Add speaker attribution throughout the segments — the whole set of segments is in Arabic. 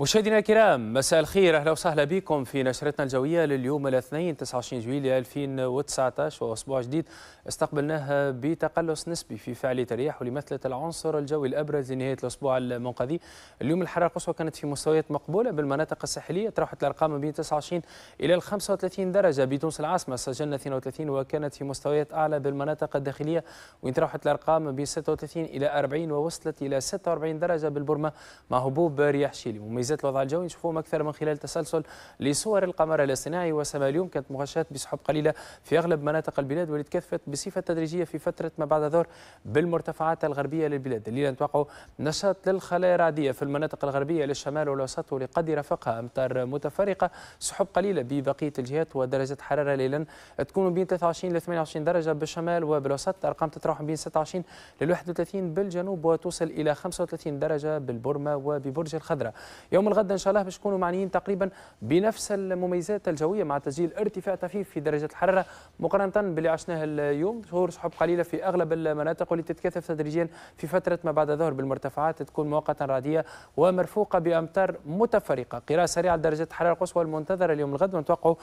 Speaker 1: مشاهدينا الكرام مساء الخير اهلا وسهلا بكم في نشرتنا الجويه لليوم الاثنين 29 جويليا 2019 واسبوع جديد استقبلناها بتقلص نسبي في فعاليه الرياح ولمثلت العنصر الجوي الابرز لنهايه الاسبوع المنقضي اليوم الحراره القصوى كانت في مستويات مقبوله بالمناطق الساحليه تراوحت الارقام بين 29 الى 35 درجه بتونس العاصمه سجلنا 32 وكانت في مستويات اعلى بالمناطق الداخليه وين تراوحت الارقام بين 36 الى 40 ووصلت الى 46 درجه بالبرمه مع هبوب رياح شيلي مميزات الوضع الجوي نشوفوهم أكثر من خلال تسلسل لصور القمر الاصطناعي وسما اليوم كانت مغشاة بسحب قليلة في أغلب مناطق البلاد واللي تكثفت بصفة تدريجية في فترة ما بعد الظهر بالمرتفعات الغربية للبلاد اللي نتوقعوا نشاط للخلايا الرعدية في المناطق الغربية للشمال والوسط واللي قد يرافقها أمطار متفرقة سحب قليلة ببقية الجهات ودرجة حرارة ليلا تكون بين 23 ل 28 درجة بالشمال وبالوسط أرقام تتراوح بين 26 ل 31 بالجنوب وتوصل إلى 35 درجة بالبرمة وببرج الخضراء يوم الغد ان شاء الله باش نكونوا معنيين تقريبا بنفس المميزات الجويه مع تسجيل ارتفاع طفيف في درجه الحراره مقارنه باللي عشناه اليوم ظهور سحب قليله في اغلب المناطق واللي تتكثف تدريجيا في فتره ما بعد الظهر بالمرتفعات تكون مؤقتا رعديه ومرفوقه بامتار متفرقه قراءه سريعه لدرجه الحراره القصوى المنتظره اليوم الغد ونتوقعوا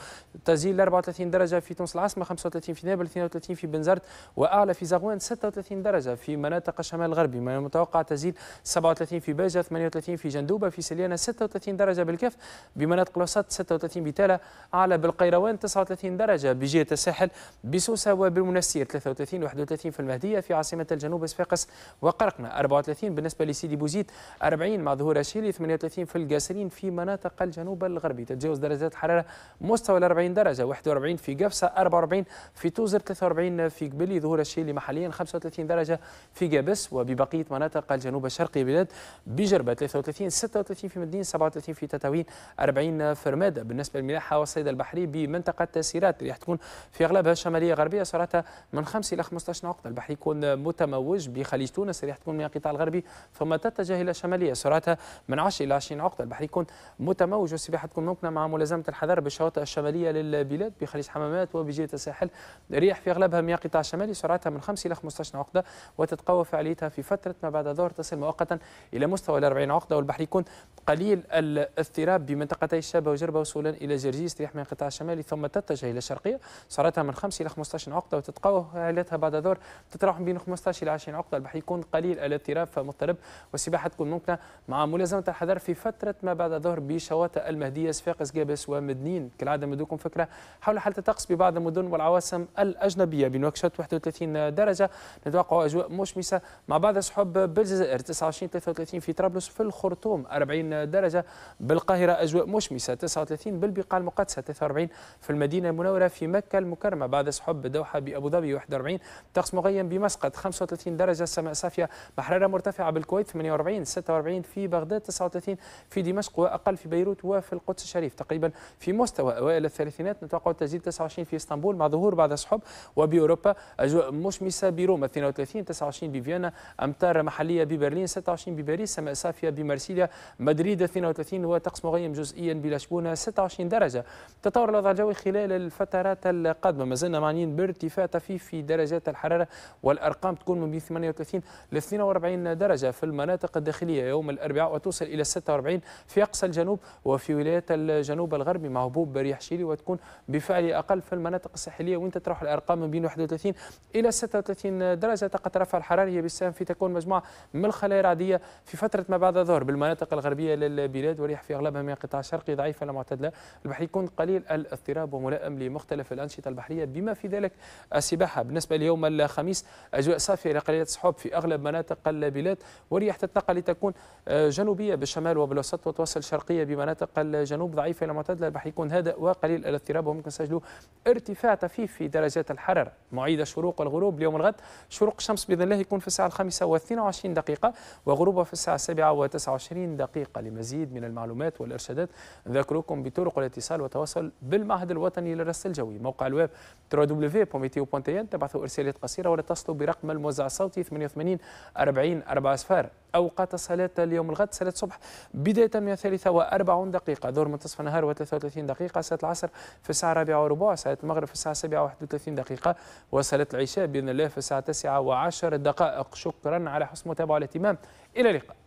Speaker 1: تسجيل 34 درجه في تونس العاصمه 35 في نابل 32 في بنزرت واعلى في زغوان 36 درجه في مناطق الشمال الغربي من المتوقع تسجيل 37 في باجه 38 في جندوبه في سليانه 36 درجة بالكف بمناطق الوسط 36 بتالا أعلى بالقيروان 39 درجة بجهة الساحل بسوسة وبالمنسير 33 31 في المهدية في عاصمة الجنوب صفاقس وقرقنا 34 بالنسبة لسيدي بوزيد 40 مع ظهور أشيلي 38 في القاسرين في مناطق الجنوب الغربي تتجاوز درجات الحرارة مستوى ال 40 درجة 41 في قفصة 44 في توزر 43 في قبلي ظهور الشيلي محليا 35 درجة في قابس وببقية مناطق الجنوب الشرقي بلاد بجربة 33 36 في مدينة الدين 37 في تتاوين 40 في رمادة بالنسبة للملاحة والصيد البحري بمنطقة سيرات اللي تكون في أغلبها شمالية غربية سرعتها من 5 إلى 15 عقدة البحر يكون متموج بخليج تونس اللي تكون من القطاع الغربي ثم تتجه إلى الشمالية سرعتها من 10 إلى 20 عقدة البحر يكون متموج والسباحة تكون ممكنة مع ملازمة الحذر بالشواطئ الشمالية للبلاد بخليج حمامات وبجهة الساحل ريح في أغلبها من القطاع الشمالي سرعتها من 5 إلى 15 عقدة وتتقوى فعاليتها في فترة ما بعد الظهر تصل مؤقتا إلى مستوى 40 عقدة والبحر يكون قليل قليل الاضطراب بمنطقتي الشابه وجربه وصولا الى جرجيس من القطاع الشمالي ثم تتجه الى الشرقيه سرعتها من 5 الى 15 عقده وتتقوى عائلتها بعد ظهر تتراوح بين 15 الى 20 عقده البحر يكون قليل الاضطراب فمضطرب والسباحه تكون ممكنه مع ملازمه الحذر في فتره ما بعد ظهر بشواطئ المهديه صفاقس جابس ومدنين كالعاده مدوكم فكره حول حاله الطقس ببعض المدن والعواصم الاجنبيه بنواكشوط 31 درجه نتوقع اجواء مشمسه مع بعض السحب بالجزائر 29 33 في طرابلس في الخرطوم 40 الدرجة بالقاهرة أجواء مشمسة 39 بالبقاع المقدسة 43 في المدينة المنورة في مكة المكرمة بعد سحب بالدوحة بأبو ظبي 41 طقس مغيم بمسقط 35 درجة السماء صافية بحرارة مرتفعة بالكويت 48 46 في بغداد 39 في دمشق وأقل في بيروت وفي القدس الشريف تقريبا في مستوى أوائل الثلاثينات نتوقع تزيد 29 في اسطنبول مع ظهور بعض السحب وبأوروبا أجواء مشمسة بروما 32 29 بفيينا أمطار محلية ببرلين 26 بباريس سماء صافية بمارسيليا مدريد جدة 32 وطقس مغيم جزئيا بلا شبونة 26 درجة تطور الوضع الجوي خلال الفترات القادمة ما زلنا معنيين بارتفاع طفيف في درجات الحرارة والأرقام تكون من بين 38 ل 42 درجة في المناطق الداخلية يوم الأربعاء وتوصل إلى 46 في أقصى الجنوب وفي ولايات الجنوب الغربي مع هبوب رياح شيلي وتكون بفعل أقل في المناطق الساحلية وين تتراوح الأرقام من بين 31 إلى 36 درجة طاقة رفع هي بالسهم في تكون مجموعة من الخلايا الرعدية في فترة ما بعد الظهر بالمناطق الغربية البلاد وريح في أغلبها من القطاع الشرقي ضعيفة لمعتدله معتدلة البحر يكون قليل الاضطراب وملائم لمختلف الأنشطة البحرية بما في ذلك السباحة بالنسبة ليوم الخميس أجواء صافية إلى قليلة سحب في أغلب مناطق البلاد وريح تتنقل لتكون جنوبية بالشمال وبالوسط وتوصل شرقية بمناطق الجنوب ضعيفة إلى معتدلة البحر يكون هادئ وقليل الاضطراب وممكن نسجلوا ارتفاع طفيف في درجات الحرارة معيد الشروق والغروب اليوم الغد شروق الشمس بإذن الله يكون في الساعة الخامسة و22 دقيقة وغروبها في الساعة السابعة و29 دقيقة لمزيد من المعلومات والإرشادات نذكركم بطرق الاتصال والتواصل بالمعهد الوطني للرصد الجوي موقع الويب www.meteo.in تبعثوا إرسالات قصيرة ولا تصلوا برقم الموزع الصوتي 88 40 4 أصفار أوقات صلاة اليوم الغد صلاة الصبح بداية من الثالثة وأربعون دقيقة دور منتصف النهار وثلاثة وثلاثين دقيقة صلاة العصر في الساعة الرابعة وربع صلاة المغرب في الساعة السابعة واحد وثلاثين دقيقة وصلاة العشاء بإذن الله في الساعة و وعشر دقائق شكرا على حسن المتابعة والاهتمام إلى اللقاء